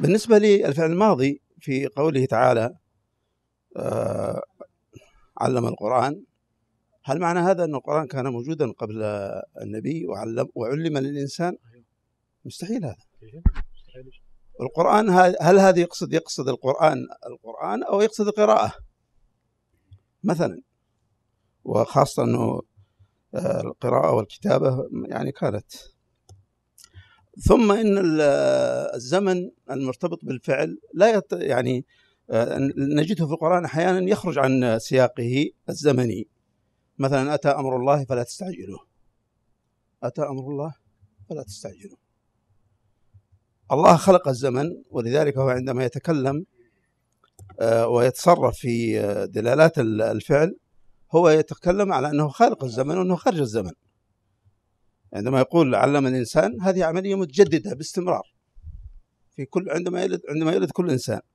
بالنسبة للفعل الماضي في قوله تعالى آه علم القرآن هل معنى هذا أن القرآن كان موجودا قبل النبي وعلم وعلم للإنسان مستحيل هذا القرآن هل هذا يقصد يقصد القرآن القرآن أو يقصد القراءة مثلا وخاصة أنه آه، القراءة والكتابة يعني كانت ثم ان الزمن المرتبط بالفعل لا يت يعني آه، نجده في القران احيانا يخرج عن سياقه الزمني مثلا اتى امر الله فلا تستعجلوه اتى امر الله فلا تستعجلوه الله خلق الزمن ولذلك هو عندما يتكلم آه، ويتصرف في آه، دلالات الفعل هو يتكلم على انه خالق الزمن وانه خارج الزمن عندما يقول علم الإنسان هذه عملية متجددة باستمرار في كل عندما يلد عندما يلد كل إنسان